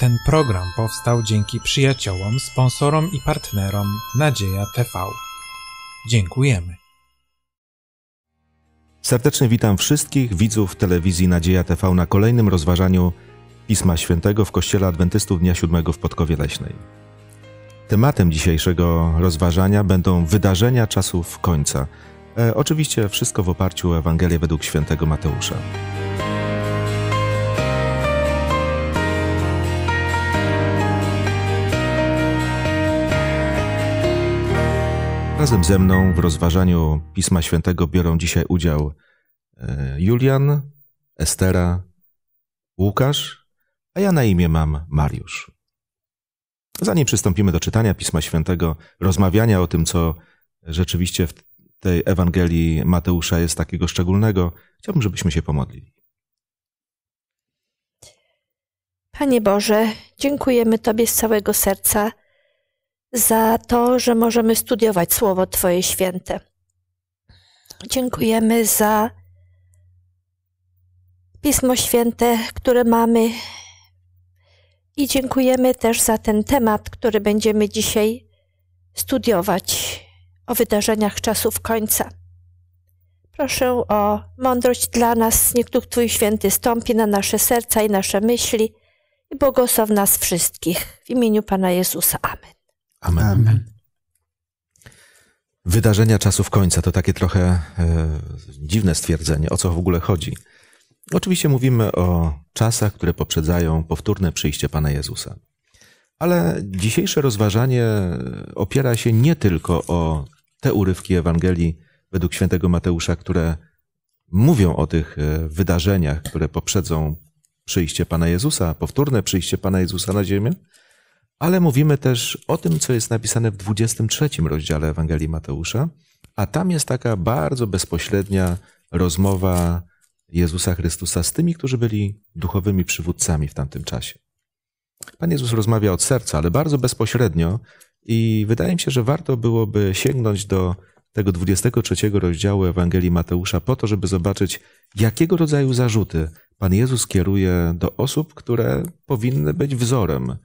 Ten program powstał dzięki przyjaciołom, sponsorom i partnerom Nadzieja TV. Dziękujemy. Serdecznie witam wszystkich widzów telewizji Nadzieja TV na kolejnym rozważaniu Pisma Świętego w Kościele Adwentystów Dnia Siódmego w Podkowie Leśnej. Tematem dzisiejszego rozważania będą wydarzenia czasów końca. E, oczywiście wszystko w oparciu o Ewangelię według świętego Mateusza. Razem ze mną w rozważaniu Pisma Świętego biorą dzisiaj udział e, Julian, Estera, Łukasz, a ja na imię mam Mariusz. Zanim przystąpimy do czytania Pisma Świętego, rozmawiania o tym, co rzeczywiście w tej Ewangelii Mateusza jest takiego szczególnego, chciałbym, żebyśmy się pomodlili. Panie Boże, dziękujemy Tobie z całego serca za to, że możemy studiować Słowo Twoje święte. Dziękujemy za Pismo Święte, które mamy i dziękujemy też za ten temat, który będziemy dzisiaj studiować o wydarzeniach czasów końca. Proszę o mądrość dla nas, niech Duch Twój Święty stąpi na nasze serca i nasze myśli i błogosław nas wszystkich. W imieniu Pana Jezusa. Amen. Amen. Amen. Wydarzenia czasów końca to takie trochę e, dziwne stwierdzenie, o co w ogóle chodzi. Oczywiście mówimy o czasach, które poprzedzają powtórne przyjście Pana Jezusa. Ale dzisiejsze rozważanie opiera się nie tylko o te urywki Ewangelii według świętego Mateusza, które mówią o tych e, wydarzeniach, które poprzedzą przyjście Pana Jezusa, powtórne przyjście Pana Jezusa na ziemię, ale mówimy też o tym, co jest napisane w 23 rozdziale Ewangelii Mateusza, a tam jest taka bardzo bezpośrednia rozmowa Jezusa Chrystusa z tymi, którzy byli duchowymi przywódcami w tamtym czasie. Pan Jezus rozmawia od serca, ale bardzo bezpośrednio, i wydaje mi się, że warto byłoby sięgnąć do tego 23 rozdziału Ewangelii Mateusza po to, żeby zobaczyć, jakiego rodzaju zarzuty Pan Jezus kieruje do osób, które powinny być wzorem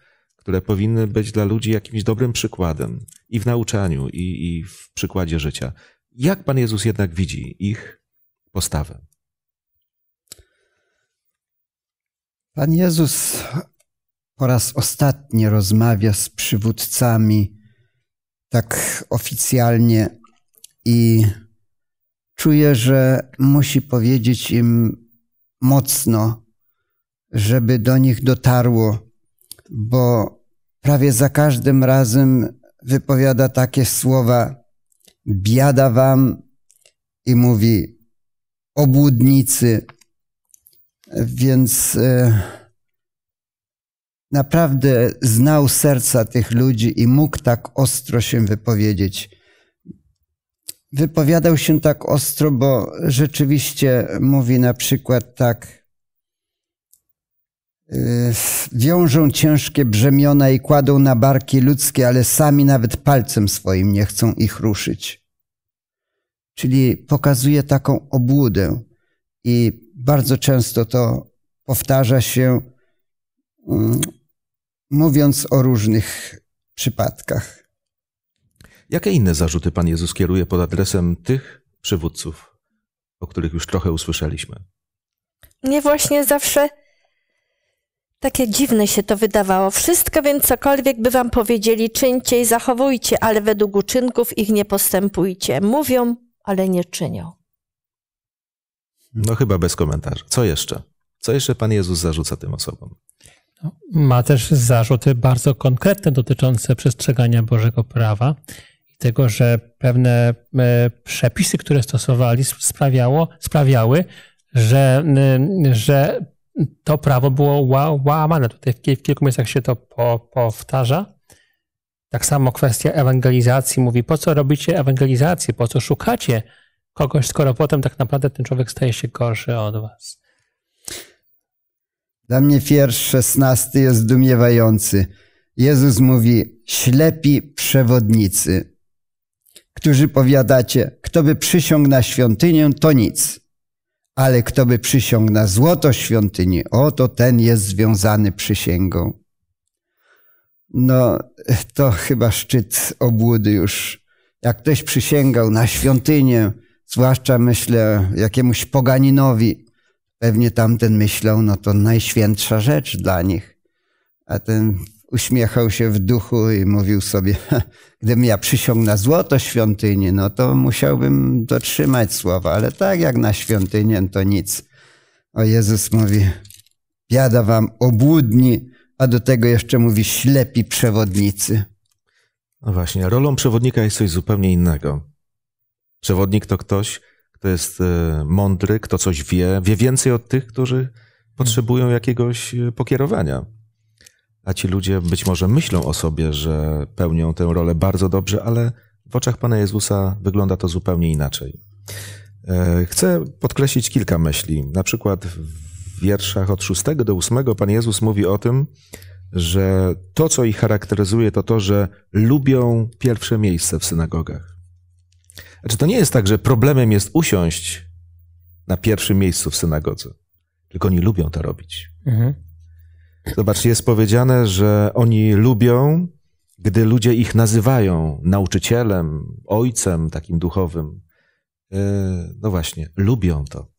które powinny być dla ludzi jakimś dobrym przykładem i w nauczaniu, i, i w przykładzie życia. Jak Pan Jezus jednak widzi ich postawę? Pan Jezus po raz ostatni rozmawia z przywódcami tak oficjalnie i czuje, że musi powiedzieć im mocno, żeby do nich dotarło, bo prawie za każdym razem wypowiada takie słowa: Biada wam i mówi obłudnicy. Więc e, naprawdę znał serca tych ludzi i mógł tak ostro się wypowiedzieć. Wypowiadał się tak ostro, bo rzeczywiście mówi na przykład tak: Y, wiążą ciężkie brzemiona i kładą na barki ludzkie, ale sami nawet palcem swoim nie chcą ich ruszyć. Czyli pokazuje taką obłudę i bardzo często to powtarza się, y, mówiąc o różnych przypadkach. Jakie inne zarzuty Pan Jezus kieruje pod adresem tych przywódców, o których już trochę usłyszeliśmy? Mnie właśnie zawsze takie dziwne się to wydawało. Wszystko więc cokolwiek by wam powiedzieli, czyńcie i zachowujcie, ale według uczynków ich nie postępujcie. Mówią, ale nie czynią. No chyba bez komentarzy. Co jeszcze? Co jeszcze Pan Jezus zarzuca tym osobom? No, ma też zarzuty bardzo konkretne dotyczące przestrzegania Bożego prawa i tego, że pewne e, przepisy, które stosowali, sprawiało, sprawiały, że, że to prawo było łamane. Tutaj w kilku miejscach się to powtarza. Tak samo kwestia ewangelizacji mówi, po co robicie ewangelizację, po co szukacie kogoś, skoro potem tak naprawdę ten człowiek staje się gorszy od was. Dla mnie wiersz szesnasty jest zdumiewający. Jezus mówi, ślepi przewodnicy, którzy powiadacie, kto by przysiągł na świątynię, to nic ale kto by przysiągł na złoto świątyni, oto ten jest związany przysięgą. No, to chyba szczyt obłudy już. Jak ktoś przysięgał na świątynię, zwłaszcza myślę jakiemuś poganinowi, pewnie tamten myślał, no to najświętsza rzecz dla nich. A ten uśmiechał się w duchu i mówił sobie, gdybym ja przysiągł na złoto świątyni, no to musiałbym dotrzymać słowa, ale tak jak na świątynię, to nic. O Jezus mówi, biada wam obłudni, a do tego jeszcze mówi ślepi przewodnicy. No właśnie, rolą przewodnika jest coś zupełnie innego. Przewodnik to ktoś, kto jest e, mądry, kto coś wie, wie więcej od tych, którzy hmm. potrzebują jakiegoś e, pokierowania a ci ludzie być może myślą o sobie, że pełnią tę rolę bardzo dobrze, ale w oczach Pana Jezusa wygląda to zupełnie inaczej. E, chcę podkreślić kilka myśli. Na przykład w wierszach od 6 do 8 Pan Jezus mówi o tym, że to, co ich charakteryzuje, to to, że lubią pierwsze miejsce w synagogach. Znaczy, to nie jest tak, że problemem jest usiąść na pierwszym miejscu w synagodze, tylko oni lubią to robić. Mhm. Zobacz, jest powiedziane, że oni lubią, gdy ludzie ich nazywają nauczycielem, ojcem takim duchowym. E, no właśnie, lubią to.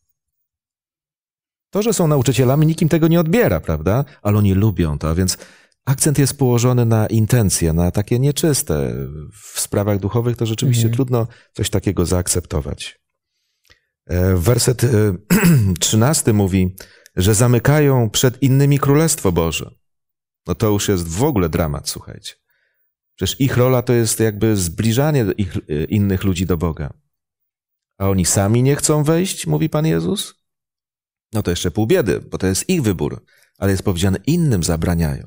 To, że są nauczycielami, nikim tego nie odbiera, prawda? Ale oni lubią to, a więc akcent jest położony na intencje, na takie nieczyste. W sprawach duchowych to rzeczywiście mhm. trudno coś takiego zaakceptować. E, werset 13 e, mówi: że zamykają przed innymi Królestwo Boże. No to już jest w ogóle dramat, słuchajcie. Przecież ich rola to jest jakby zbliżanie ich, e, innych ludzi do Boga. A oni sami nie chcą wejść, mówi Pan Jezus? No to jeszcze pół biedy, bo to jest ich wybór, ale jest powiedziane innym zabraniają.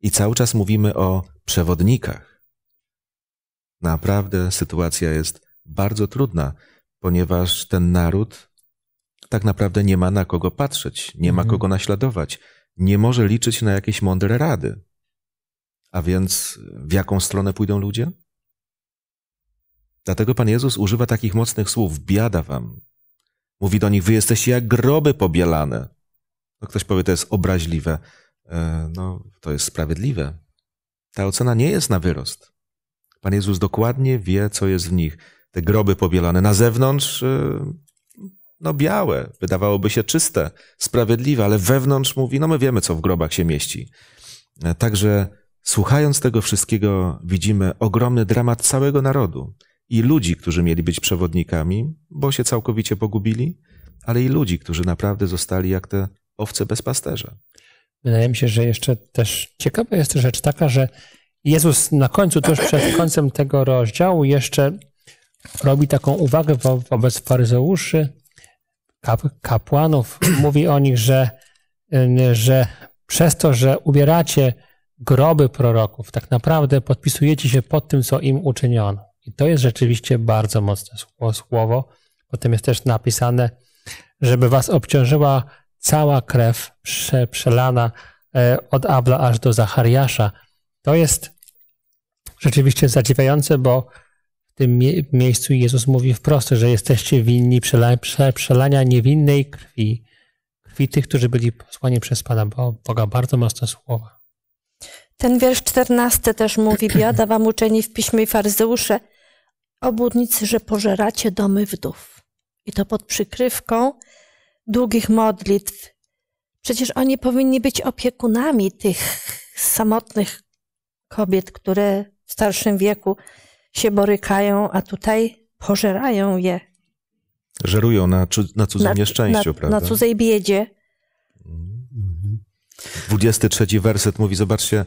I cały czas mówimy o przewodnikach. Naprawdę sytuacja jest bardzo trudna, ponieważ ten naród tak naprawdę nie ma na kogo patrzeć, nie ma mhm. kogo naśladować, nie może liczyć na jakieś mądre rady. A więc w jaką stronę pójdą ludzie? Dlatego Pan Jezus używa takich mocnych słów: biada wam. Mówi do nich: Wy jesteście jak groby pobielane. No ktoś powie, to jest obraźliwe. E, no, to jest sprawiedliwe. Ta ocena nie jest na wyrost. Pan Jezus dokładnie wie, co jest w nich. Te groby pobielane na zewnątrz e, no białe, wydawałoby się czyste, sprawiedliwe, ale wewnątrz mówi, no my wiemy, co w grobach się mieści. E, także słuchając tego wszystkiego, widzimy ogromny dramat całego narodu i ludzi, którzy mieli być przewodnikami, bo się całkowicie pogubili, ale i ludzi, którzy naprawdę zostali jak te owce bez pasterza. Wydaje mi się, że jeszcze też ciekawa jest rzecz taka, że Jezus na końcu, tuż przed końcem tego rozdziału, jeszcze robi taką uwagę wo- wobec faryzeuszy, kap, kapłanów mówi o nich, że, że przez to, że ubieracie groby proroków, tak naprawdę podpisujecie się pod tym, co im uczyniono. I to jest rzeczywiście bardzo mocne słowo. Potem jest też napisane, żeby was obciążyła cała krew prze, przelana e, od Abla aż do Zachariasza. To jest rzeczywiście zadziwiające, bo tym mie- miejscu Jezus mówi wprost, że jesteście winni przela- przelania niewinnej krwi, krwi tych, którzy byli posłani przez Pana Boga. Bardzo mocne słowa. Ten wiersz czternasty też mówi, biada wam uczeni w piśmie i faryzeusze, obłudnicy, że pożeracie domy wdów. I to pod przykrywką długich modlitw. Przecież oni powinni być opiekunami tych samotnych kobiet, które w starszym wieku się borykają, a tutaj pożerają je. Żerują na, na cudzym na, nieszczęściu, na, prawda? Na cudzej biedzie. 23 werset mówi, zobaczcie,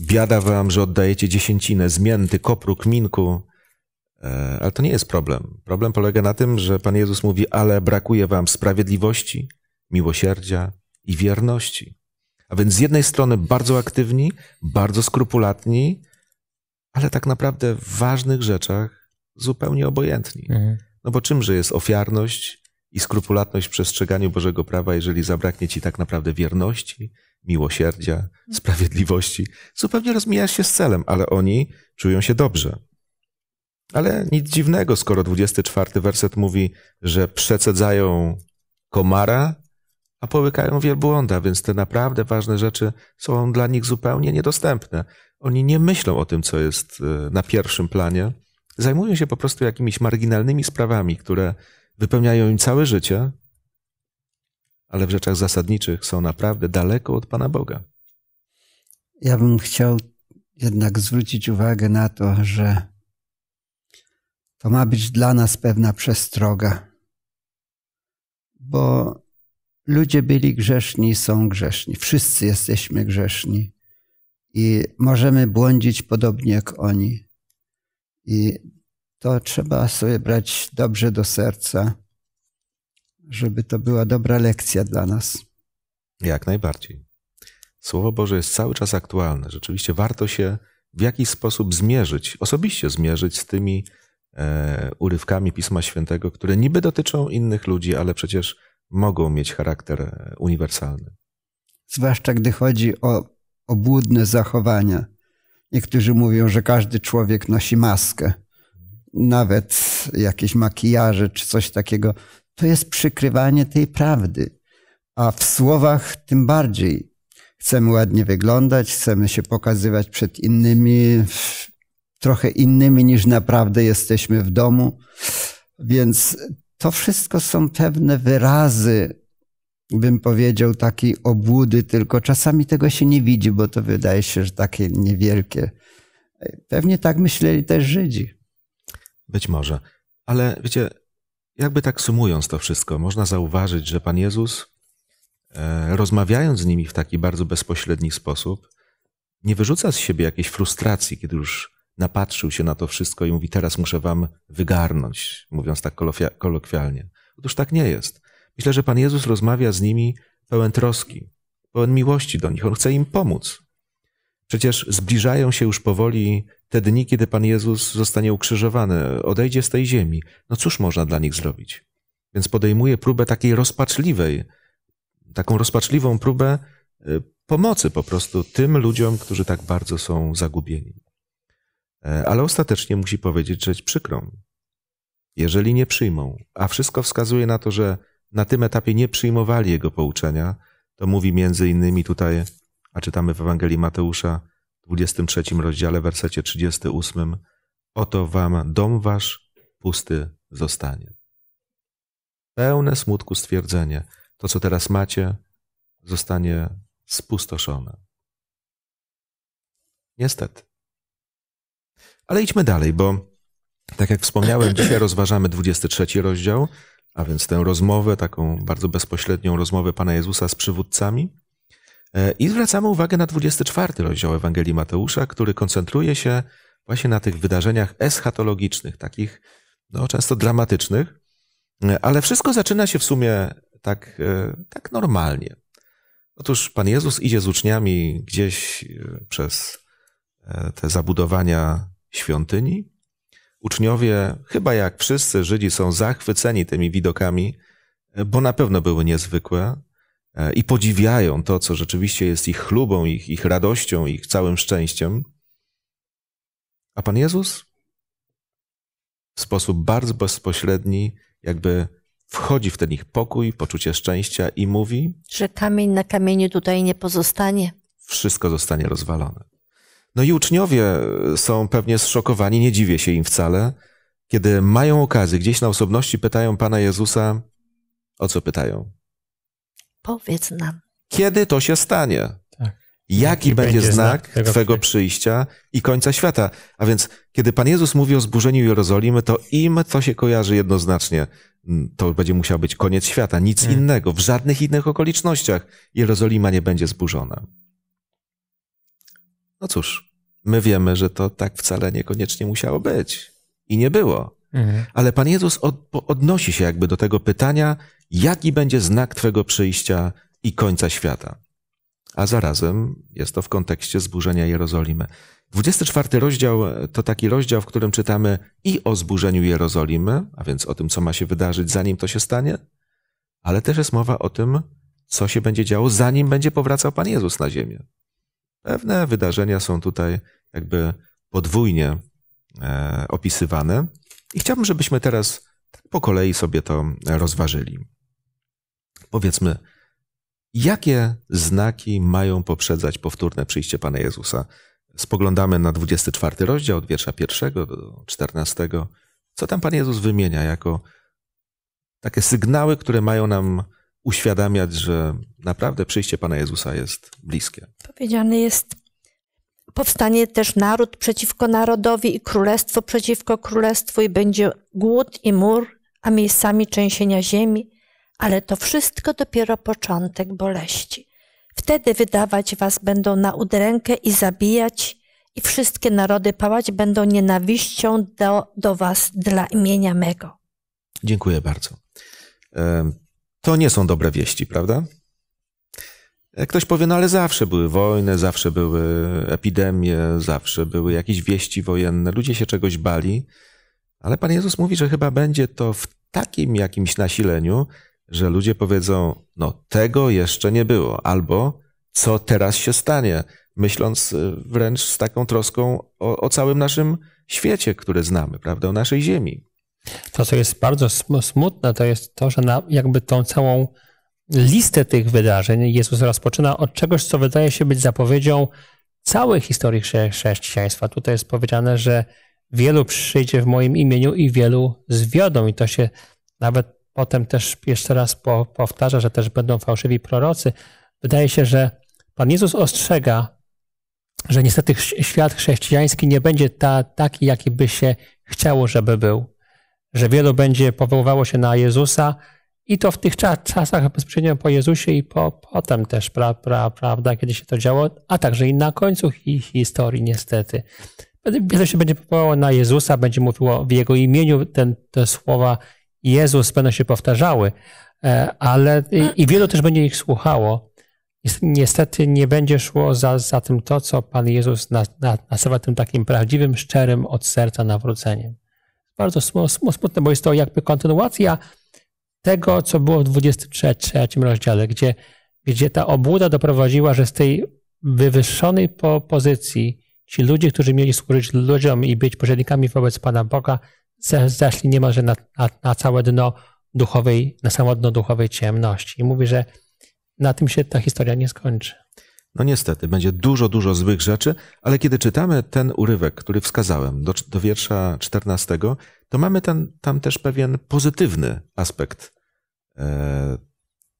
biada wam, że oddajecie dziesięcinę, zmięty, kopru, kminku. E, ale to nie jest problem. Problem polega na tym, że Pan Jezus mówi, ale brakuje wam sprawiedliwości, miłosierdzia i wierności. A więc z jednej strony bardzo aktywni, bardzo skrupulatni, ale tak naprawdę w ważnych rzeczach zupełnie obojętni. Mhm. No bo czymże jest ofiarność i skrupulatność w przestrzeganiu Bożego prawa, jeżeli zabraknie ci tak naprawdę wierności, miłosierdzia, mhm. sprawiedliwości? Zupełnie rozmijasz się z celem, ale oni czują się dobrze. Ale nic dziwnego, skoro 24 werset mówi, że przecedzają komara, a połykają wielbłąda, więc te naprawdę ważne rzeczy są dla nich zupełnie niedostępne. Oni nie myślą o tym, co jest e, na pierwszym planie. Zajmują się po prostu jakimiś marginalnymi sprawami, które wypełniają im całe życie, ale w rzeczach zasadniczych są naprawdę daleko od Pana Boga. Ja bym chciał jednak zwrócić uwagę na to, że to ma być dla nas pewna przestroga, bo ludzie byli grzeszni i są grzeszni. Wszyscy jesteśmy grzeszni i możemy błądzić podobnie jak oni. I to trzeba sobie brać dobrze do serca, żeby to była dobra lekcja dla nas. Jak najbardziej. Słowo Boże jest cały czas aktualne. Rzeczywiście warto się w jakiś sposób zmierzyć, osobiście zmierzyć z tymi e, urywkami Pisma Świętego, które niby dotyczą innych ludzi, ale przecież mogą mieć charakter e, uniwersalny. Zwłaszcza gdy chodzi o obłudne zachowania. Niektórzy mówią, że każdy człowiek nosi maskę, nawet jakieś makijaże czy coś takiego. To jest przykrywanie tej prawdy. A w słowach tym bardziej. Chcemy ładnie wyglądać, chcemy się pokazywać przed innymi, trochę innymi niż naprawdę jesteśmy w domu. Więc to wszystko są pewne wyrazy bym powiedział, takiej obłudy, tylko czasami tego się nie widzi, bo to wydaje się, że takie niewielkie. Pewnie tak myśleli też Żydzi. Być może. Ale wiecie, jakby tak sumując to wszystko, można zauważyć, że Pan Jezus, e, rozmawiając z nimi w taki bardzo bezpośredni sposób, nie wyrzuca z siebie jakiejś frustracji, kiedy już napatrzył się na to wszystko i mówi: Teraz muszę wam wygarnąć, mówiąc tak kolokwialnie. Otóż tak nie jest. Myślę, że Pan Jezus rozmawia z nimi pełen troski, pełen miłości do nich. On chce im pomóc. Przecież zbliżają się już powoli te dni, kiedy Pan Jezus zostanie ukrzyżowany, odejdzie z tej ziemi. No cóż można dla nich zrobić? Więc podejmuje próbę takiej rozpaczliwej, taką rozpaczliwą próbę y, pomocy po prostu tym ludziom, którzy tak bardzo są zagubieni. E, ale ostatecznie musi powiedzieć rzecz przykrą. Jeżeli nie przyjmą, a wszystko wskazuje na to, że na tym etapie nie przyjmowali jego pouczenia. To mówi między innymi tutaj, a czytamy w Ewangelii Mateusza, 23 rozdziale, wersecie 38. Oto wam dom wasz pusty zostanie. Pełne smutku stwierdzenie. To, co teraz macie, zostanie spustoszone. Niestety. Ale idźmy dalej, bo tak jak wspomniałem, dzisiaj rozważamy 23 rozdział a więc tę rozmowę, taką bardzo bezpośrednią rozmowę Pana Jezusa z przywódcami. E, I zwracamy uwagę na 24 rozdział Ewangelii Mateusza, który koncentruje się właśnie na tych wydarzeniach eschatologicznych, takich no, często dramatycznych, e, ale wszystko zaczyna się w sumie tak, e, tak normalnie. Otóż Pan Jezus idzie z uczniami gdzieś przez te zabudowania świątyni, Uczniowie, chyba jak wszyscy Żydzi, są zachwyceni tymi widokami, bo na pewno były niezwykłe e, i podziwiają to, co rzeczywiście jest ich chlubą, ich, ich radością, ich całym szczęściem. A Pan Jezus w sposób bardzo bezpośredni, jakby wchodzi w ten ich pokój, poczucie szczęścia i mówi: Że kamień na kamieniu tutaj nie pozostanie. Wszystko zostanie rozwalone. No i uczniowie e, są pewnie zszokowani, nie dziwię się im wcale, kiedy mają okazję, gdzieś na osobności pytają Pana Jezusa, o co pytają? Powiedz nam. Kiedy to się stanie? Tak. Jaki, Jaki, będzie, znak Twego przyjścia. przyjścia i końca świata? A więc, kiedy Pan Jezus mówi o zburzeniu Jerozolimy, to im to się kojarzy jednoznacznie. Mm, to będzie musiał być koniec świata, nic hmm. innego, w żadnych innych okolicznościach Jerozolima nie będzie zburzona. No cóż, my wiemy, że to tak wcale niekoniecznie musiało być i nie było. Mhm. Ale Pan Jezus od, odnosi się jakby do tego pytania, jaki będzie znak Twego przyjścia i końca świata. A zarazem jest to w kontekście zburzenia Jerozolimy. 24 rozdział to taki rozdział, w którym czytamy i o zburzeniu Jerozolimy, a więc o tym, co ma się wydarzyć, zanim to się stanie, ale też jest mowa o tym, co się będzie działo, zanim będzie powracał Pan Jezus na ziemię. Pewne wydarzenia są tutaj jakby podwójnie e, opisywane i chciałbym, żebyśmy teraz tak po kolei sobie to rozważyli. Powiedzmy, jakie znaki mają poprzedzać powtórne przyjście Pana Jezusa? Spoglądamy na 24 rozdział od wiersza 1 do 14. Co tam Pan Jezus wymienia jako takie sygnały, które mają nam uświadamiać, że naprawdę przyjście Pana Jezusa jest bliskie. Powiedziane jest, powstanie też naród przeciwko narodowi i królestwo przeciwko królestwu i będzie głód i mur, a miejscami trzęsienia ziemi, ale to wszystko dopiero początek boleści. Wtedy wydawać was będą na udrękę i zabijać, i wszystkie narody pałać będą nienawiścią do, do was dla imienia mego. Dziękuję bardzo. To nie są dobre wieści, prawda? E, ktoś powie, no ale zawsze były wojny, zawsze były epidemie, zawsze były jakieś wieści wojenne, ludzie się czegoś bali, ale Pan Jezus mówi, że chyba będzie to w takim jakimś nasileniu, że ludzie powiedzą, no tego jeszcze nie było, albo co teraz się stanie, myśląc e, wręcz z taką troską o, o całym naszym świecie, który znamy, prawda, o naszej ziemi. To, co jest bardzo smutne, to jest to, że na jakby tą całą listę tych wydarzeń Jezus rozpoczyna od czegoś, co wydaje się być zapowiedzią całej historii chrześcijaństwa. Tutaj jest powiedziane, że wielu przyjdzie w moim imieniu i wielu zwiodą. I to się nawet potem też jeszcze raz po, powtarza, że też będą fałszywi prorocy. Wydaje się, że Pan Jezus ostrzega, że niestety świat chrześcijański nie będzie ta, taki, jaki by się chciało, żeby był że wielu będzie powoływało się na Jezusa i to w tych czasach bezpośrednio po Jezusie i po, potem też, pra, pra, prawda, kiedy się to działo, a także i na końcu ich historii niestety. Wiele się będzie powoływało na Jezusa, będzie mówiło w Jego imieniu ten, te słowa Jezus będą się powtarzały, e, ale i, i wielu też będzie ich słuchało. Niestety nie będzie szło za, za tym to, co Pan Jezus nazywa tym takim prawdziwym, szczerym od serca nawróceniem bardzo smutne, bo jest to jakby kontynuacja tego, co było w 23 rozdziale, gdzie, gdzie ta obłuda doprowadziła, że z tej wywyższonej po pozycji ci ludzie, którzy mieli służyć ludziom i być pośrednikami wobec Pana Boga, zeszli niemalże na, na, na całe dno duchowej, na samo dno duchowej ciemności. I mówi, że na tym się ta historia nie skończy. No niestety, będzie dużo, dużo złych rzeczy, ale kiedy czytamy ten urywek, który wskazałem do, do wiersza 14, to mamy ten, tam też pewien pozytywny aspekt. E,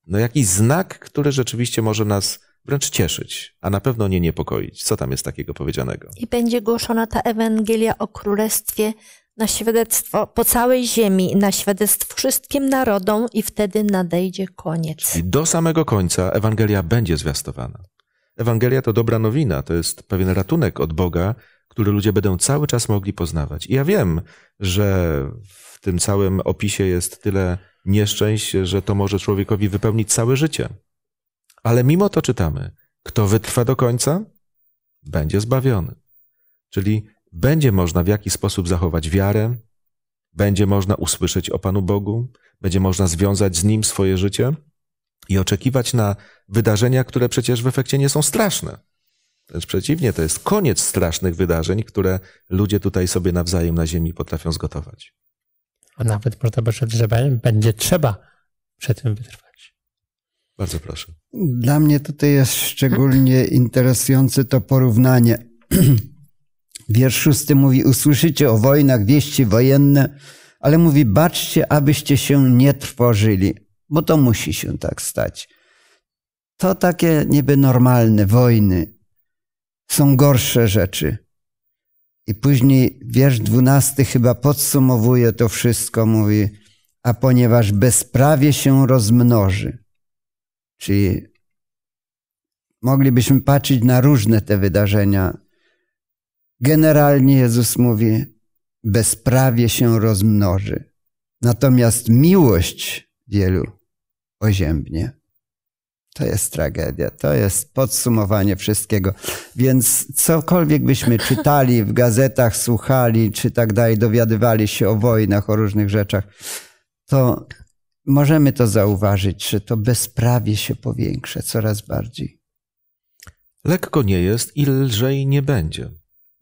no jakiś znak, który rzeczywiście może nas wręcz cieszyć, a na pewno nie niepokoić. Co tam jest takiego powiedzianego? I będzie głoszona ta Ewangelia o Królestwie na świadectwo po całej ziemi, na świadectwo wszystkim narodom i wtedy nadejdzie koniec. I do samego końca Ewangelia będzie zwiastowana. Ewangelia to dobra nowina, to jest pewien ratunek od Boga, który ludzie będą cały czas mogli poznawać. I ja wiem, że w tym całym opisie jest tyle nieszczęść, że to może człowiekowi wypełnić całe życie. Ale mimo to czytamy, kto wytrwa do końca, będzie zbawiony. Czyli będzie można w jakiś sposób zachować wiarę, będzie można usłyszeć o Panu Bogu, będzie można związać z Nim swoje życie i oczekiwać na wydarzenia, które przecież w efekcie nie są straszne. Wręcz przeciwnie, to jest koniec strasznych wydarzeń, które ludzie tutaj sobie nawzajem na Ziemi potrafią zgotować. A nawet można powiedzieć, że będzie trzeba przed tym wytrwać. Bardzo proszę. Dla mnie tutaj jest szczególnie interesujące to porównanie. Wiersz szósty mówi: Usłyszycie o wojnach wieści wojenne, ale mówi: baczcie, abyście się nie trwożyli bo to musi się tak stać. To takie niby normalne wojny. Są gorsze rzeczy. I później wiersz dwunasty chyba podsumowuje to wszystko, mówi, a ponieważ bezprawie się rozmnoży. Czyli moglibyśmy patrzeć na różne te wydarzenia. Generalnie Jezus mówi, bezprawie się rozmnoży. Natomiast miłość wielu oziębnie. To jest tragedia, to jest podsumowanie wszystkiego. Więc cokolwiek byśmy czytali w gazetach, słuchali, czy tak dalej, dowiadywali się o wojnach, o różnych rzeczach, to możemy to zauważyć, że to bezprawie się powiększa coraz bardziej. Lekko nie jest i lżej nie będzie.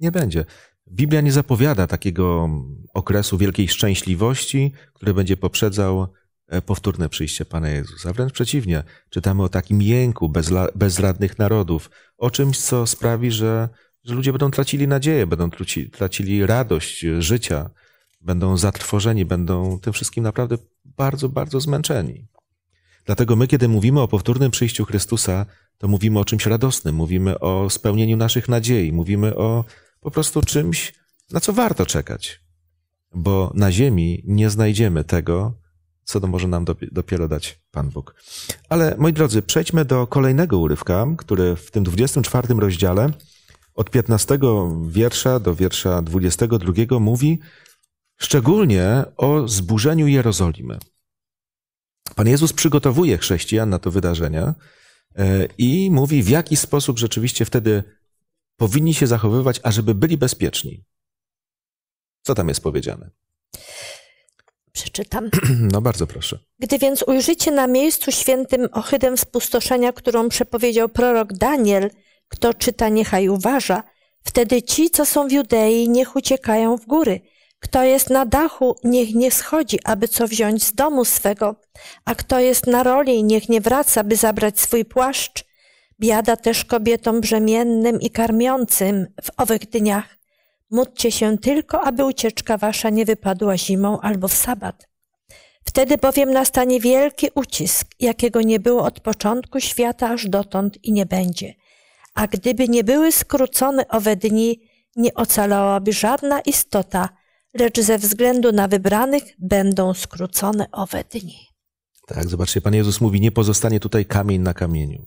Nie będzie. Biblia nie zapowiada takiego okresu wielkiej szczęśliwości, który będzie poprzedzał E, powtórne przyjście Pana Jezusa. Wręcz przeciwnie, czytamy o takim jęku bezradnych narodów, o czymś, co sprawi, że, że ludzie będą tracili nadzieję, będą tracili radość życia, będą zatrwożeni, będą tym wszystkim naprawdę bardzo, bardzo zmęczeni. Dlatego my, kiedy mówimy o powtórnym przyjściu Chrystusa, to mówimy o czymś radosnym, mówimy o spełnieniu naszych nadziei, mówimy o po prostu czymś, na co warto czekać. Bo na ziemi nie znajdziemy tego, co to może nam dopiero dać Pan Bóg. Ale moi drodzy, przejdźmy do kolejnego urywka, który w tym 24 rozdziale od 15 wiersza do wiersza 22 mówi szczególnie o zburzeniu Jerozolimy. Pan Jezus przygotowuje chrześcijan na to wydarzenie e, i mówi, w jaki sposób rzeczywiście wtedy powinni się zachowywać, ażeby byli bezpieczni. Co tam jest powiedziane? Przeczytam. No bardzo proszę. Gdy więc ujrzycie na miejscu świętym ohydę spustoszenia, którą przepowiedział prorok Daniel, kto czyta, niechaj uważa, wtedy ci, co są w Judei, niech uciekają w góry. Kto jest na dachu, niech nie schodzi, aby co wziąć z domu swego, a kto jest na roli, niech nie wraca, by zabrać swój płaszcz. Biada też kobietom brzemiennym i karmiącym w owych dniach Módlcie się tylko, aby ucieczka wasza nie wypadła zimą albo w sabat. Wtedy bowiem nastanie wielki ucisk, jakiego nie było od początku świata aż dotąd i nie będzie. A gdyby nie były skrócone owe dni, nie ocalałaby żadna istota, lecz ze względu na wybranych będą skrócone owe dni. Tak, zobaczcie, Pan Jezus mówi, nie pozostanie tutaj kamień na kamieniu.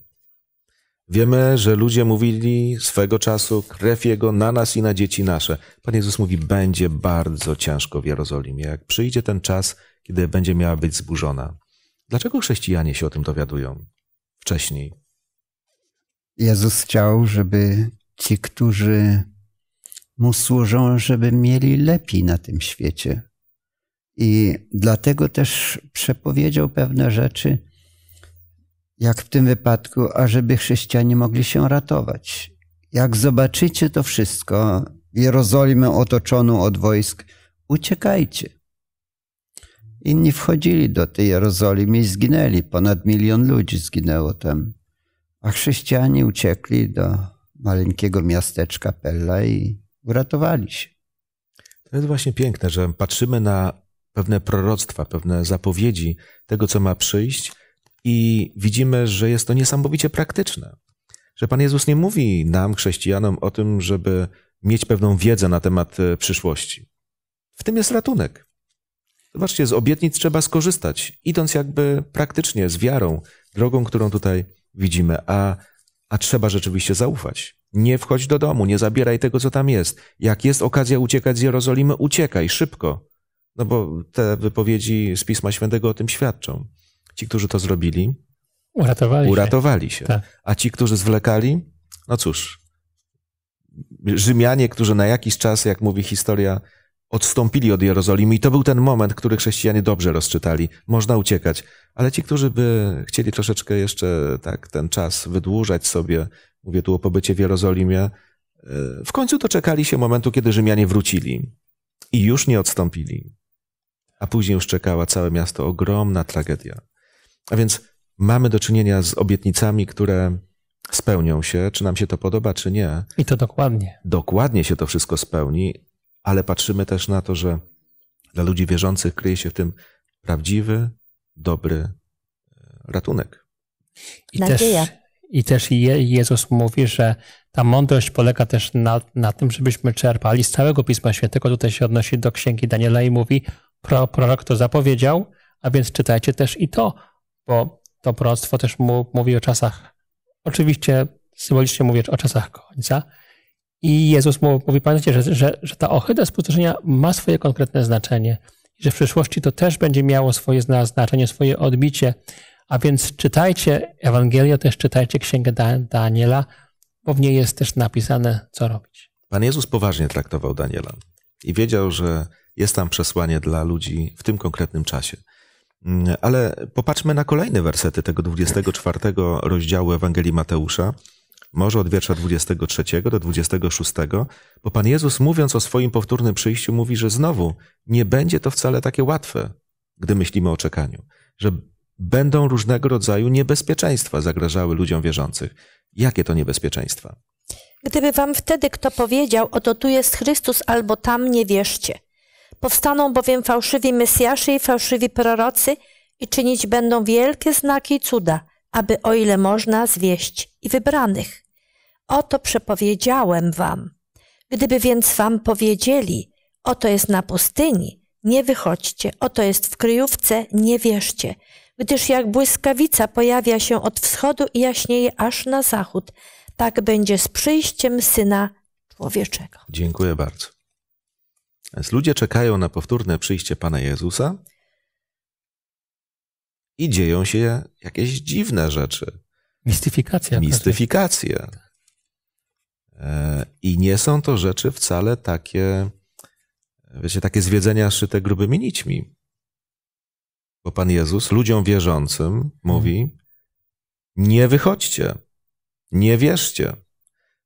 Wiemy, że ludzie mówili swego czasu krew Jego na nas i na dzieci nasze. Pan Jezus mówi, będzie bardzo ciężko w Jerozolimie, jak przyjdzie ten czas, kiedy będzie miała być zburzona. Dlaczego chrześcijanie się o tym dowiadują wcześniej? Jezus chciał, żeby ci, którzy mu służą, żeby mieli lepiej na tym świecie. I dlatego też przepowiedział pewne rzeczy, jak w tym wypadku, ażeby chrześcijanie mogli się ratować. Jak zobaczycie to wszystko, Jerozolimę otoczoną od wojsk, uciekajcie. Inni wchodzili do tej Jerozolimy i zginęli. Ponad milion ludzi zginęło tam. A chrześcijanie uciekli do maleńkiego miasteczka Pella i uratowali się. To jest właśnie piękne, że patrzymy na pewne proroctwa, pewne zapowiedzi tego, co ma przyjść – i widzimy, że jest to niesamowicie praktyczne. Że Pan Jezus nie mówi nam, chrześcijanom, o tym, żeby mieć pewną wiedzę na temat e, przyszłości. W tym jest ratunek. Zobaczcie, z obietnic trzeba skorzystać, idąc jakby praktycznie z wiarą, drogą, którą tutaj widzimy, a, a trzeba rzeczywiście zaufać. Nie wchodź do domu, nie zabieraj tego, co tam jest. Jak jest okazja uciekać z Jerozolimy, uciekaj szybko. No bo te wypowiedzi z Pisma Świętego o tym świadczą. Ci, którzy to zrobili, uratowali, uratowali się. się. Tak. A ci, którzy zwlekali, no cóż, Rzymianie, którzy na jakiś czas, jak mówi historia, odstąpili od Jerozolimy i to był ten moment, który chrześcijanie dobrze rozczytali. Można uciekać. Ale ci, którzy by chcieli troszeczkę jeszcze tak ten czas wydłużać sobie, mówię tu o pobycie w Jerozolimie, e, w końcu to czekali się momentu, kiedy Rzymianie wrócili i już nie odstąpili. A później już czekała całe miasto ogromna tragedia. A więc mamy do czynienia z obietnicami, które spełnią się, czy nam się to podoba, czy nie. I to dokładnie. Dokładnie się to wszystko spełni, ale patrzymy też na to, że dla ludzi wierzących kryje się w tym prawdziwy, dobry e, ratunek. I Nadzieja. Też, I też Jezus mówi, że ta mądrość polega też na, na tym, żebyśmy czerpali z całego Pisma Świętego. Tutaj się odnosi do Księgi Daniela i mówi, prorok to zapowiedział, a więc czytajcie też i to bo to proroctwo też mówi o czasach, oczywiście symbolicznie mówię o czasach końca. I Jezus mówi, pamiętajcie, że, że, że ta ohyda spustoszenia ma swoje konkretne znaczenie i że w przyszłości to też będzie miało swoje znaczenie, swoje odbicie. A więc czytajcie Ewangelię, też czytajcie Księgę Daniela, bo w niej jest też napisane, co robić. Pan Jezus poważnie traktował Daniela i wiedział, że jest tam przesłanie dla ludzi w tym konkretnym czasie. Mm, ale popatrzmy na kolejne wersety tego 24 rozdziału Ewangelii Mateusza, może od wiersza 23 do 26, bo Pan Jezus mówiąc o swoim powtórnym przyjściu mówi, że znowu nie będzie to wcale takie łatwe, gdy myślimy o czekaniu, że będą różnego rodzaju niebezpieczeństwa zagrażały ludziom wierzących. Jakie to niebezpieczeństwa? Gdyby wam wtedy kto powiedział, oto tu jest Chrystus, albo tam nie wierzcie. Powstaną bowiem fałszywi Mesjaszy i fałszywi prorocy i czynić będą wielkie znaki i cuda, aby o ile można zwieść i wybranych. Oto przepowiedziałem wam. Gdyby więc wam powiedzieli, oto jest na pustyni, nie wychodźcie, oto jest w kryjówce, nie wierzcie, gdyż jak błyskawica pojawia się od wschodu i jaśnieje aż na zachód, tak będzie z przyjściem Syna Człowieczego. Dziękuję bardzo. Więc ludzie czekają na powtórne przyjście Pana Jezusa i dzieją się jakieś dziwne rzeczy. Mistyfikacja. Mistyfikacje. E, I nie są to rzeczy wcale takie, wiecie, takie zwiedzenia szyte grubymi nićmi. Bo Pan Jezus ludziom wierzącym mówi: mhm. nie wychodźcie, nie wierzcie.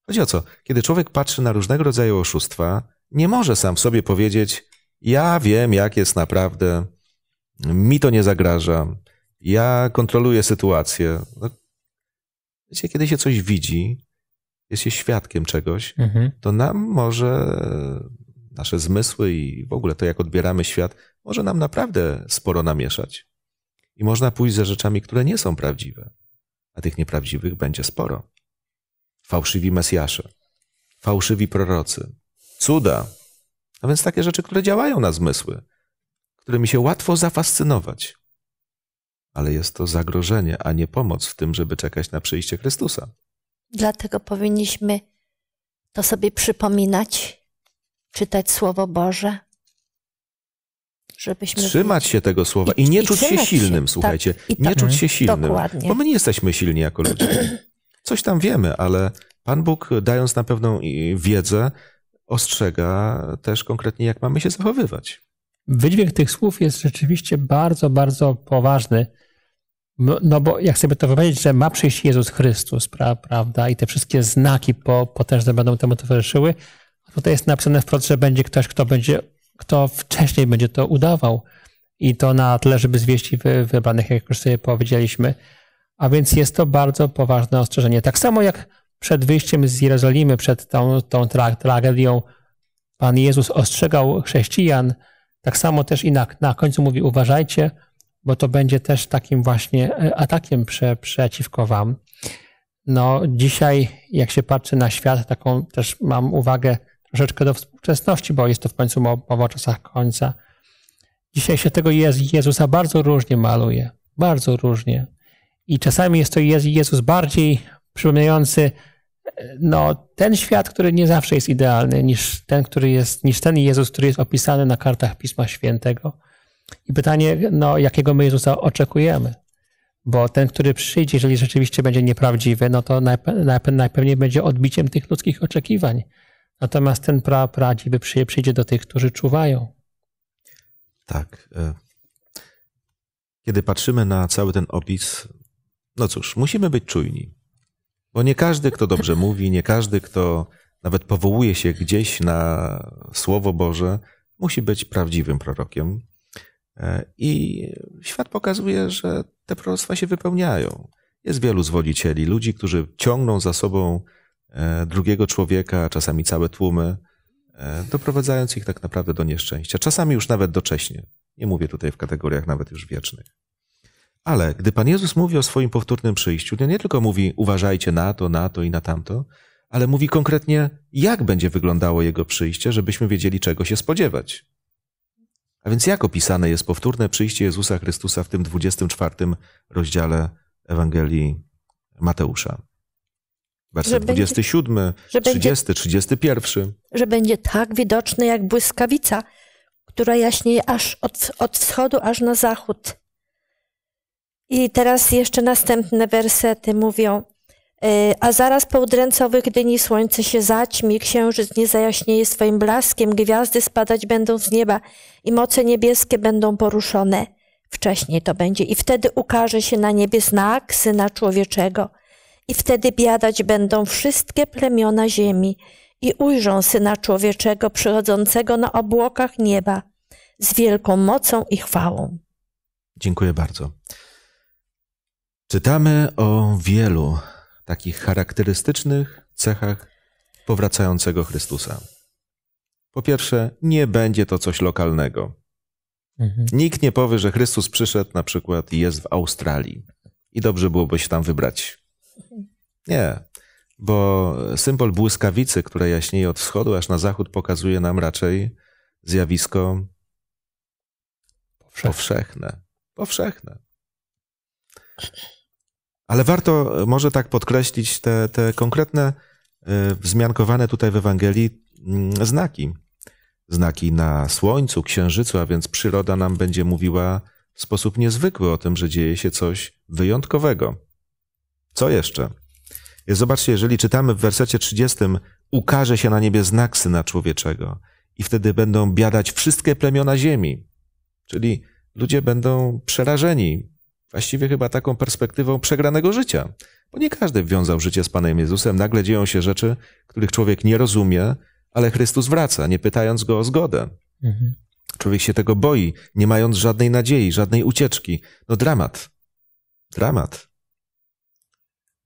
Chodzi o co? Kiedy człowiek patrzy na różnego rodzaju oszustwa, nie może sam sobie powiedzieć: Ja wiem, jak jest naprawdę, mi to nie zagraża, ja kontroluję sytuację. No, wiecie, kiedy się coś widzi, jest się świadkiem czegoś, mhm. to nam może nasze zmysły i w ogóle to, jak odbieramy świat, może nam naprawdę sporo namieszać. I można pójść za rzeczami, które nie są prawdziwe, a tych nieprawdziwych będzie sporo. Fałszywi Mesjasze, fałszywi prorocy, cuda, a więc takie rzeczy, które działają na zmysły, którymi się łatwo zafascynować. Ale jest to zagrożenie, a nie pomoc w tym, żeby czekać na przyjście Chrystusa. Dlatego powinniśmy to sobie przypominać, czytać Słowo Boże. Żebyśmy... Trzymać się tego słowa i, i nie i czuć się silnym, się, tak, słuchajcie. Tak, nie czuć się silnym, Dokładnie. bo my nie jesteśmy silni jako ludzie. Coś tam wiemy, ale Pan Bóg, dając na pewną wiedzę, ostrzega też konkretnie, jak mamy się zachowywać. Wydźwięk tych słów jest rzeczywiście bardzo, bardzo poważny. No, no bo jak sobie to wypowiedzieć, że ma przyjść Jezus Chrystus, prawda, i te wszystkie znaki potężne będą temu towarzyszyły, a tutaj jest napisane wprost, że będzie ktoś, kto będzie, kto wcześniej będzie to udawał. I to na tle, żeby zwieści wy, wybranych, jak już sobie powiedzieliśmy. A więc jest to bardzo poważne ostrzeżenie. Tak samo jak przed wyjściem z Jerozolimy, przed tą, tą tra tragedią, Pan Jezus ostrzegał chrześcijan, tak samo też i na, na końcu mówi: Uważajcie, bo to będzie też takim właśnie e, atakiem prze, przeciwko Wam. No, dzisiaj, jak się patrzy na świat, taką też mam uwagę troszeczkę do współczesności, bo jest to w końcu mowa o czasach końca. Dzisiaj się tego Jezusa bardzo różnie maluje, bardzo różnie. I czasami jest to Jezus bardziej przypominający no, ten świat, który nie zawsze jest idealny, niż ten, który jest, niż ten Jezus, który jest opisany na kartach Pisma Świętego. I pytanie, no, jakiego my Jezusa oczekujemy? Bo ten, który przyjdzie, jeżeli rzeczywiście będzie nieprawdziwy, no to najpe- najpewniej będzie odbiciem tych ludzkich oczekiwań. Natomiast ten pra prawdziwy przyjdzie do tych, którzy czuwają. Tak. E, kiedy patrzymy na cały ten opis, no cóż, musimy być czujni. Bo nie każdy, kto dobrze mówi, nie każdy, kto nawet powołuje się gdzieś na Słowo Boże, musi być prawdziwym prorokiem. E, I świat pokazuje, że te proroctwa się wypełniają. Jest wielu zwodzicieli, ludzi, którzy ciągną za sobą e, drugiego człowieka, czasami całe tłumy, e, doprowadzając ich tak naprawdę do nieszczęścia. Czasami już nawet docześnie. Nie mówię tutaj w kategoriach nawet już wiecznych. Ale gdy Pan Jezus mówi o swoim powtórnym przyjściu, to nie tylko mówi uważajcie na to, na to i na tamto, ale mówi konkretnie, jak będzie wyglądało Jego przyjście, żebyśmy wiedzieli, czego się spodziewać. A więc jak opisane jest powtórne przyjście Jezusa Chrystusa w tym 24 rozdziale Ewangelii Mateusza? Werset że 27, będzie, 30, będzie, 31. Że będzie tak widoczny jak błyskawica, która jaśnieje aż od, od wschodu, aż na zachód. I teraz jeszcze następne wersety mówią. Y, a zaraz po udręcowych dni, słońce się zaćmi, księżyc nie zajaśnieje swoim blaskiem, gwiazdy spadać będą z nieba i moce niebieskie będą poruszone. Wcześniej to będzie. I wtedy ukaże się na niebie znak Syna Człowieczego. I wtedy biadać będą wszystkie plemiona ziemi i ujrzą Syna Człowieczego przychodzącego na obłokach nieba z wielką mocą i chwałą. Dziękuję bardzo. Czytamy o wielu takich charakterystycznych cechach powracającego Chrystusa. Po pierwsze, nie będzie to coś lokalnego. Mhm. Nikt nie powie, że Chrystus przyszedł na przykład i jest w Australii i dobrze byłoby się tam wybrać. Nie, bo symbol błyskawicy, która jaśnieje od wschodu aż na zachód, pokazuje nam raczej zjawisko powszechne. powszechne. Ale warto e, może tak podkreślić te, te konkretne, e, wzmiankowane tutaj w Ewangelii mm, znaki. Znaki na słońcu, księżycu, a więc przyroda nam będzie mówiła w sposób niezwykły o tym, że dzieje się coś wyjątkowego. Co jeszcze? Zobaczcie, jeżeli czytamy w wersecie 30, ukaże się na niebie znak Syna Człowieczego i wtedy będą biadać wszystkie plemiona ziemi. Czyli ludzie będą przerażeni, Właściwie chyba taką perspektywą przegranego życia, bo nie każdy wiązał życie z Panem Jezusem. Nagle dzieją się rzeczy, których człowiek nie rozumie, ale Chrystus wraca, nie pytając go o zgodę. Mhm. Człowiek się tego boi, nie mając żadnej nadziei, żadnej ucieczki. No dramat. Dramat.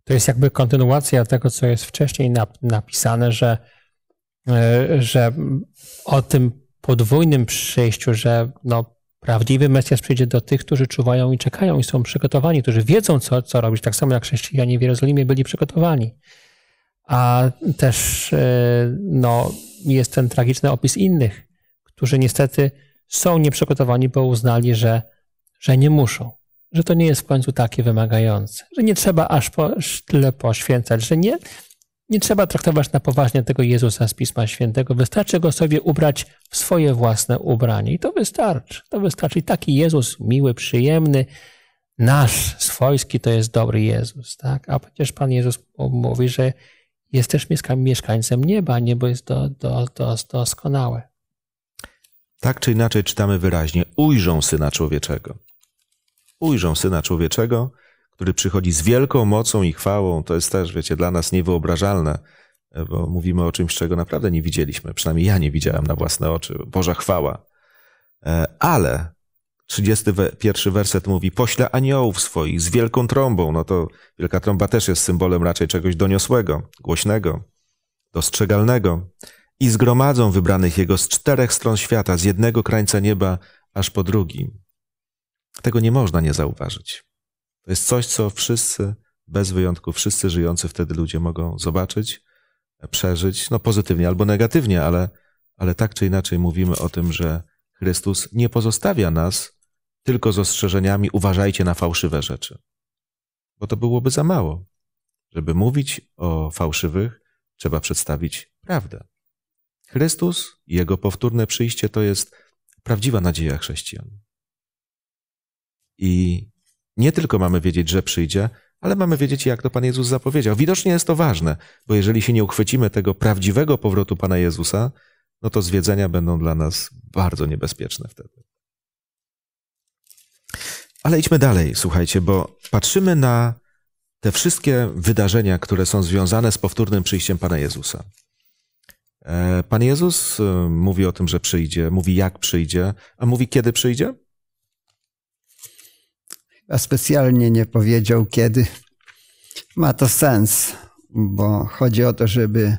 To jest jakby kontynuacja tego, co jest wcześniej napisane, że, e, że o tym podwójnym przyjściu, że no, Prawdziwy Mesjasz przyjdzie do tych, którzy czuwają i czekają i są przygotowani, którzy wiedzą, co, co robić, tak samo jak chrześcijanie w Jerozolimie byli przygotowani. A też e, no, jest ten tragiczny opis innych, którzy niestety są nieprzygotowani, bo uznali, że, że nie muszą, że to nie jest w końcu takie wymagające, że nie trzeba aż po, aż tyle poświęcać, że nie, nie trzeba traktować na poważnie tego Jezusa z Pisma Świętego. Wystarczy go sobie ubrać w swoje własne ubranie. I to wystarczy. To wystarczy. I taki Jezus miły, przyjemny, nasz, swojski, to jest dobry Jezus. Tak? A przecież Pan Jezus mówi, że jest też mieszkańcem nieba, niebo jest do, do, do, doskonałe. Tak czy inaczej czytamy wyraźnie, ujrzą Syna Człowieczego. Ujrzą Syna Człowieczego, który przychodzi z wielką mocą i chwałą, to jest też, wiecie, dla nas niewyobrażalne, bo mówimy o czymś, czego naprawdę nie widzieliśmy. Przynajmniej ja nie widziałem na własne oczy. Boża chwała. E, ale 31 werset mówi: Pośle aniołów swoich z wielką trąbą. No to wielka trąba też jest symbolem raczej czegoś doniosłego, głośnego, dostrzegalnego. I zgromadzą wybranych jego z czterech stron świata, z jednego krańca nieba aż po drugi. Tego nie można nie zauważyć. To jest coś, co wszyscy, bez wyjątku, wszyscy żyjący wtedy ludzie mogą zobaczyć, przeżyć, no pozytywnie albo negatywnie, ale, ale tak czy inaczej mówimy o tym, że Chrystus nie pozostawia nas tylko z ostrzeżeniami uważajcie na fałszywe rzeczy. Bo to byłoby za mało. Żeby mówić o fałszywych, trzeba przedstawić prawdę. Chrystus i jego powtórne przyjście to jest prawdziwa nadzieja chrześcijan. I nie tylko mamy wiedzieć, że przyjdzie, ale mamy wiedzieć, jak to Pan Jezus zapowiedział. Widocznie jest to ważne, bo jeżeli się nie uchwycimy tego prawdziwego powrotu Pana Jezusa, no to zwiedzenia będą dla nas bardzo niebezpieczne wtedy. Ale idźmy dalej, słuchajcie, bo patrzymy na te wszystkie wydarzenia, które są związane z powtórnym przyjściem Pana Jezusa. E, Pan Jezus e, mówi o tym, że przyjdzie, mówi jak przyjdzie, a mówi kiedy przyjdzie? a specjalnie nie powiedział kiedy. Ma to sens, bo chodzi o to, żeby,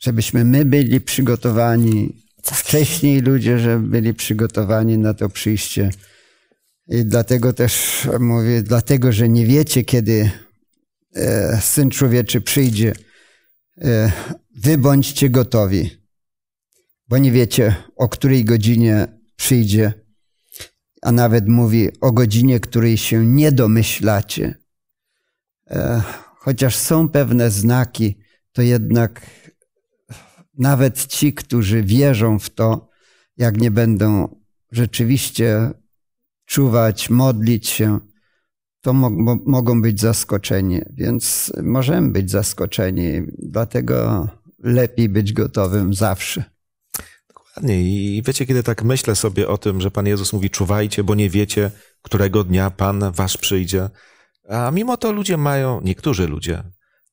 żebyśmy my byli przygotowani, wcześniej ludzie, żeby byli przygotowani na to przyjście. I dlatego też mówię, dlatego, że nie wiecie, kiedy e, Syn Człowieczy przyjdzie, e, wy bądźcie gotowi, bo nie wiecie, o której godzinie przyjdzie a nawet mówi o godzinie, której się nie domyślacie. E, chociaż są pewne znaki, to jednak nawet ci, którzy wierzą w to, jak nie będą rzeczywiście czuwać, modlić się, to mo mogą być zaskoczeni. Więc możemy być zaskoczeni, dlatego lepiej być gotowym zawsze. Dokładnie. I wiecie, kiedy tak myślę sobie o tym, że Pan Jezus mówi, czuwajcie, bo nie wiecie, którego dnia Pan wasz przyjdzie. A mimo to ludzie mają, niektórzy ludzie,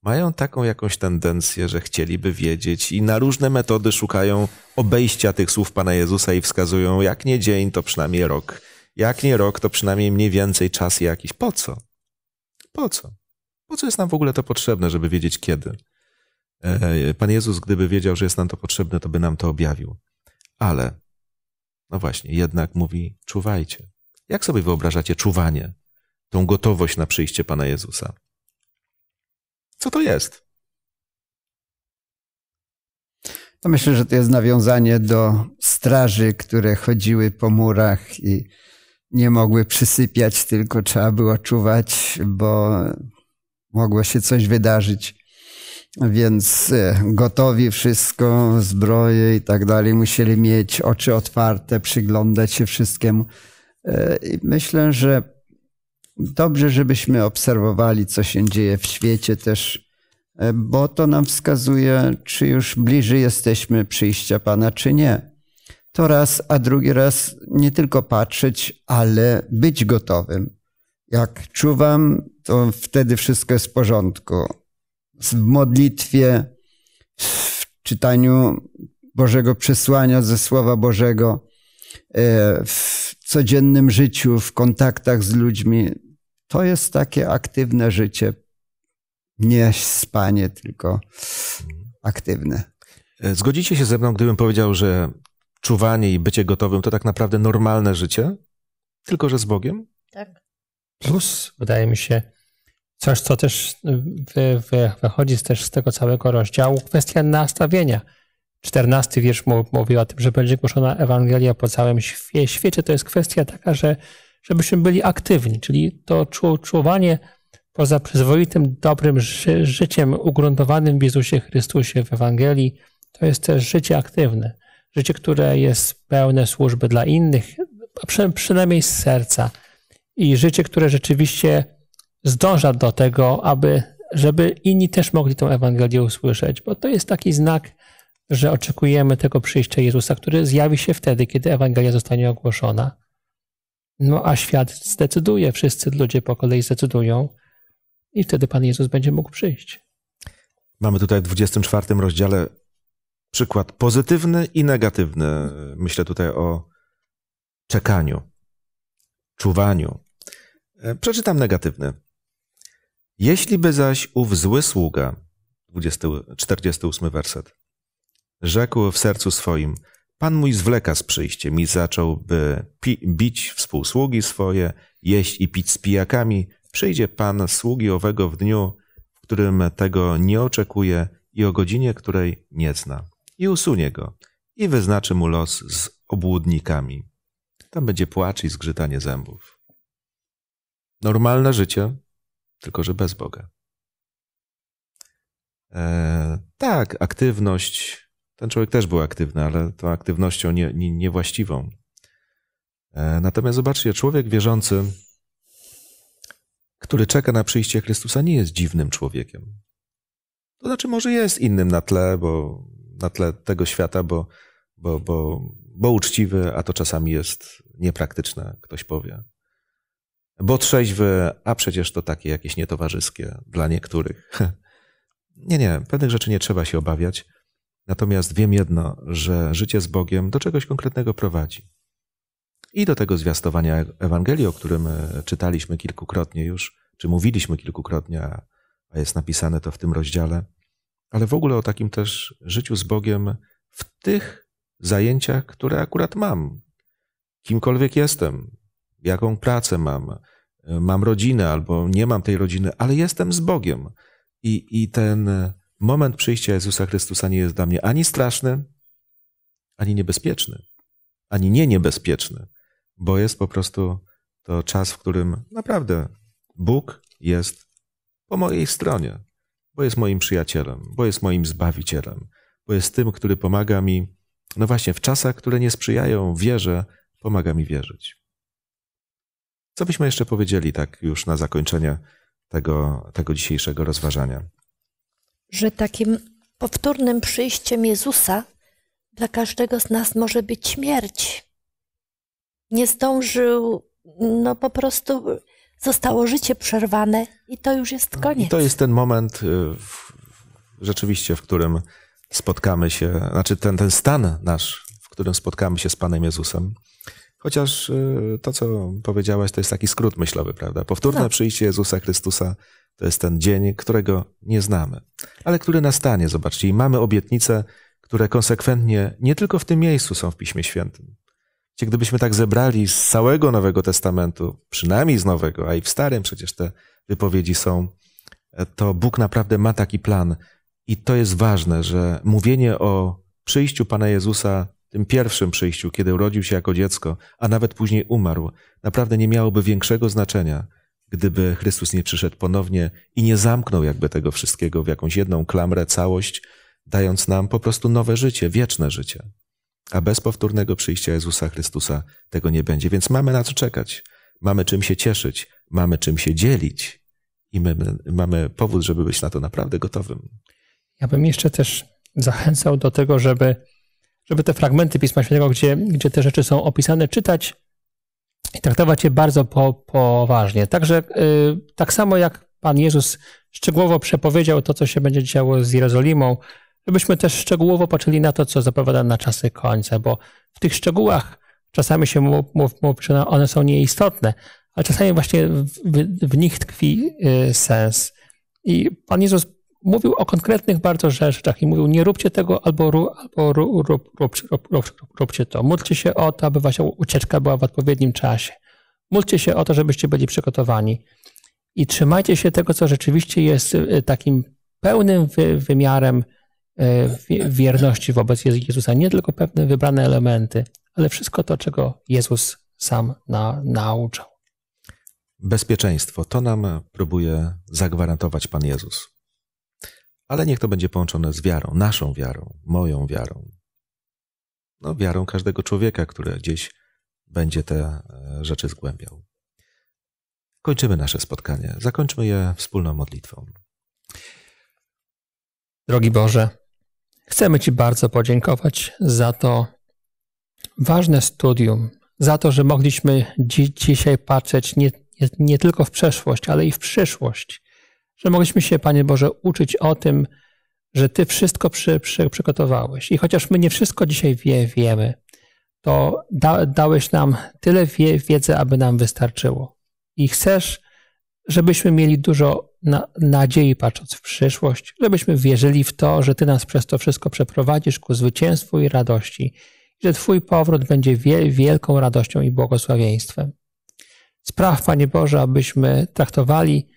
mają taką jakąś tendencję, że chcieliby wiedzieć i na różne metody szukają obejścia tych słów Pana Jezusa i wskazują, jak nie dzień, to przynajmniej rok. Jak nie rok, to przynajmniej mniej więcej czas jakiś. Po co? Po co? Po co jest nam w ogóle to potrzebne, żeby wiedzieć kiedy? E, Pan Jezus, gdyby wiedział, że jest nam to potrzebne, to by nam to objawił ale, no właśnie, jednak mówi: czuwajcie. Jak sobie wyobrażacie czuwanie, tą gotowość na przyjście Pana Jezusa? Co to jest? To myślę, że to jest nawiązanie do straży, które chodziły po murach i nie mogły przysypiać, tylko trzeba było czuwać, bo mogło się coś wydarzyć. Więc e, gotowi wszystko, zbroje i tak dalej. Musieli mieć oczy otwarte, przyglądać się wszystkiemu. E, myślę, że dobrze, żebyśmy obserwowali, co się dzieje w świecie też, e, bo to nam wskazuje, czy już bliżej jesteśmy przyjścia Pana, czy nie. To raz, a drugi raz nie tylko patrzeć, ale być gotowym. Jak czuwam, to wtedy wszystko jest w porządku w modlitwie, w czytaniu Bożego przesłania ze Słowa Bożego, e, w codziennym życiu, w kontaktach z ludźmi. To jest takie aktywne życie. Nie spanie, tylko aktywne. E, zgodzicie się ze mną, gdybym powiedział, że czuwanie i bycie gotowym to tak naprawdę normalne życie, tylko że z Bogiem? Tak. Plus, wydaje mi się, coś, co też y, wy, wy, wychodzi też z tego całego rozdziału, kwestia nastawienia. czternasty wiersz mówi o tym, że będzie głoszona Ewangelia po całym świecie. To jest kwestia taka, że żebyśmy byli aktywni, czyli to czu, czuwanie poza przyzwoitym, dobrym ży, życiem ugruntowanym w Jezusie Chrystusie, w Ewangelii, to jest też życie aktywne. Życie, które jest pełne służby dla innych, a przy, przynajmniej z serca. I życie, które rzeczywiście zdąża do tego, aby, żeby inni też mogli tę Ewangelię usłyszeć, bo to jest taki znak, że oczekujemy tego przyjścia Jezusa, który zjawi się wtedy, kiedy Ewangelia zostanie ogłoszona. No a świat zdecyduje, wszyscy ludzie po kolei zdecydują i wtedy Pan Jezus będzie mógł przyjść. Mamy tutaj w 24 rozdziale przykład pozytywny i negatywny. Myślę tutaj o czekaniu, czuwaniu. E, przeczytam negatywny. Jeśli by zaś ów zły sługa, 20, 48 werset, rzekł w sercu swoim, Pan mój zwleka z przyjściem i zacząłby pi- bić współsługi swoje, jeść i pić z pijakami, przyjdzie Pan sługi owego w dniu, w którym tego nie oczekuje i o godzinie, której nie zna. I usunie go i wyznaczy mu los z obłudnikami. Tam będzie płacz i zgrzytanie zębów. Normalne życie tylko że bez Boga. E, tak, aktywność. Ten człowiek też był aktywny, ale tą aktywnością nie, nie, niewłaściwą. E, natomiast zobaczcie, człowiek wierzący, który czeka na przyjście Chrystusa, nie jest dziwnym człowiekiem. To znaczy, może jest innym na tle, bo na tle tego świata, bo, bo, bo, bo uczciwy, a to czasami jest niepraktyczne, ktoś powie bo trzeźwy, a przecież to takie jakieś nietowarzyskie dla niektórych. nie, nie, pewnych rzeczy nie trzeba się obawiać. Natomiast wiem jedno, że życie z Bogiem do czegoś konkretnego prowadzi. I do tego zwiastowania e- Ewangelii, o którym e, czytaliśmy kilkukrotnie już, czy mówiliśmy kilkukrotnie, a jest napisane to w tym rozdziale, ale w ogóle o takim też życiu z Bogiem w tych zajęciach, które akurat mam. Kimkolwiek jestem, jaką pracę mam, mam rodzinę albo nie mam tej rodziny, ale jestem z Bogiem. I, i ten moment przyjścia Jezusa Chrystusa nie jest dla mnie ani straszny, ani niebezpieczny, ani nie niebezpieczny, bo jest po prostu to czas, w którym naprawdę Bóg jest po mojej stronie, bo jest moim przyjacielem, bo jest moim zbawicielem, bo jest tym, który pomaga mi, no właśnie, w czasach, które nie sprzyjają wierze, pomaga mi wierzyć. Co byśmy jeszcze powiedzieli tak już na zakończenie tego, tego dzisiejszego rozważania? Że takim powtórnym przyjściem Jezusa dla każdego z nas może być śmierć. Nie zdążył, no po prostu zostało życie przerwane i to już jest no, koniec. I to jest ten moment y, w, rzeczywiście, w którym spotkamy się, znaczy ten, ten stan nasz, w którym spotkamy się z Panem Jezusem. Chociaż y, to, co powiedziałaś, to jest taki skrót myślowy, prawda? Powtórne tak. przyjście Jezusa Chrystusa to jest ten dzień, którego nie znamy, ale który nastanie, zobaczcie. I mamy obietnice, które konsekwentnie nie tylko w tym miejscu są w Piśmie Świętym. Gdzie gdybyśmy tak zebrali z całego Nowego Testamentu, przynajmniej z Nowego, a i w Starym przecież te wypowiedzi są, e, to Bóg naprawdę ma taki plan. I to jest ważne, że mówienie o przyjściu Pana Jezusa tym pierwszym przyjściu, kiedy urodził się jako dziecko, a nawet później umarł, naprawdę nie miałoby większego znaczenia, gdyby Chrystus nie przyszedł ponownie i nie zamknął jakby tego wszystkiego w jakąś jedną klamrę, całość, dając nam po prostu nowe życie, wieczne życie. A bez powtórnego przyjścia Jezusa Chrystusa tego nie będzie. Więc mamy na co czekać, mamy czym się cieszyć, mamy czym się dzielić i my mamy powód, żeby być na to naprawdę gotowym. Ja bym jeszcze też zachęcał do tego, żeby żeby te fragmenty Pisma Świętego, gdzie, gdzie te rzeczy są opisane, czytać i traktować je bardzo po, poważnie. Także yy, tak samo jak Pan Jezus szczegółowo przepowiedział to, co się będzie działo z Jerozolimą, żebyśmy też szczegółowo patrzyli na to, co zapowiada na czasy końca, bo w tych szczegółach czasami się mówi, że one są nieistotne, ale czasami właśnie w, w, w nich tkwi yy, sens. I Pan Jezus mówił o konkretnych bardzo rzeczach i mówił, nie róbcie tego albo, albo rób, rób, rób, róbcie to. Módlcie się o to, aby wasza ucieczka była w odpowiednim czasie. Módlcie się o to, żebyście byli przygotowani. I trzymajcie się tego, co rzeczywiście jest y, takim pełnym wymiarem y, wierności wobec Jezusa. Nie tylko pewne wybrane elementy, ale wszystko to, czego Jezus sam na, nauczał. Bezpieczeństwo to nam próbuje zagwarantować Pan Jezus ale niech to będzie połączone z wiarą, naszą wiarą, moją wiarą. No, wiarą każdego człowieka, który gdzieś będzie te e, rzeczy zgłębiał. Kończymy nasze spotkanie. Zakończmy je wspólną modlitwą. Drogi Boże, chcemy Ci bardzo podziękować za to ważne studium, za to, że mogliśmy dzi dzisiaj patrzeć nie, nie, nie tylko w przeszłość, ale i w przyszłość że mogliśmy się, Panie Boże, uczyć o tym, że Ty wszystko przy, przy, przygotowałeś. I chociaż my nie wszystko dzisiaj wie, wiemy, to da, dałeś nam tyle wie, wiedzy, aby nam wystarczyło. I chcesz, żebyśmy mieli dużo na, nadziei, patrząc w przyszłość, żebyśmy wierzyli w to, że Ty nas przez to wszystko przeprowadzisz ku zwycięstwu i radości, i że Twój powrót będzie wie, wielką radością i błogosławieństwem. Spraw, Panie Boże, abyśmy traktowali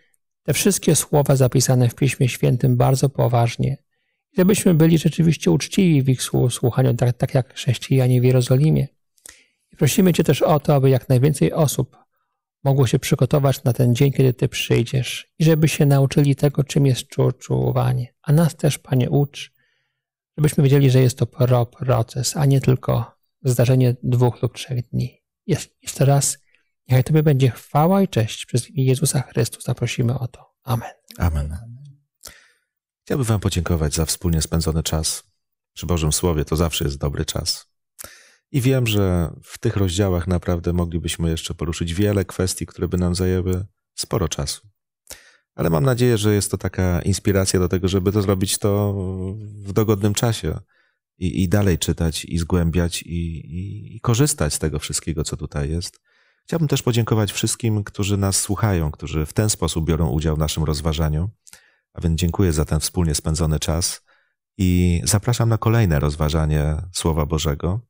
te wszystkie słowa zapisane w Piśmie Świętym bardzo poważnie. I żebyśmy byli rzeczywiście uczciwi w ich słuchaniu, tak, tak jak chrześcijanie w Jerozolimie. I prosimy Cię też o to, aby jak najwięcej osób mogło się przygotować na ten dzień, kiedy Ty przyjdziesz i żeby się nauczyli tego, czym jest czuwanie. czułowanie. A nas też, Panie, ucz, żebyśmy wiedzieli, że jest to proces, a nie tylko zdarzenie dwóch lub trzech dni. Jeszcze raz Niechaj Tobie będzie chwała i cześć przez imię Jezusa Chrystusa. Prosimy o to. Amen. Amen. Chciałbym Wam podziękować za wspólnie spędzony czas. Przy Bożym Słowie to zawsze jest dobry czas. I wiem, że w tych rozdziałach naprawdę moglibyśmy jeszcze poruszyć wiele kwestii, które by nam zajęły sporo czasu. Ale mam nadzieję, że jest to taka inspiracja do tego, żeby to zrobić to w dogodnym czasie i, i dalej czytać i zgłębiać i, i, i korzystać z tego wszystkiego, co tutaj jest Chciałbym też podziękować wszystkim, którzy nas słuchają, którzy w ten sposób biorą udział w naszym rozważaniu. A więc dziękuję za ten wspólnie spędzony czas i zapraszam na kolejne rozważanie Słowa Bożego.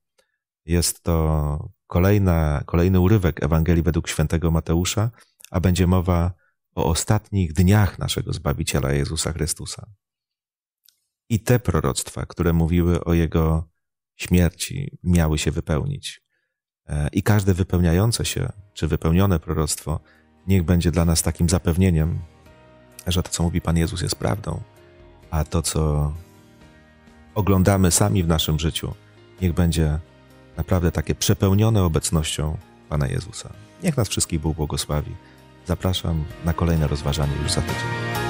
Jest to kolejna, kolejny urywek Ewangelii według świętego Mateusza, a będzie mowa o ostatnich dniach naszego Zbawiciela Jezusa Chrystusa. I te proroctwa, które mówiły o Jego śmierci, miały się wypełnić. E, I każde wypełniające się czy wypełnione proroctwo niech będzie dla nas takim zapewnieniem, że to, co mówi Pan Jezus, jest prawdą, a to, co oglądamy sami w naszym życiu, niech będzie naprawdę takie przepełnione obecnością Pana Jezusa. Niech nas wszystkich Bóg błogosławi. Zapraszam na kolejne rozważanie już za tydzień.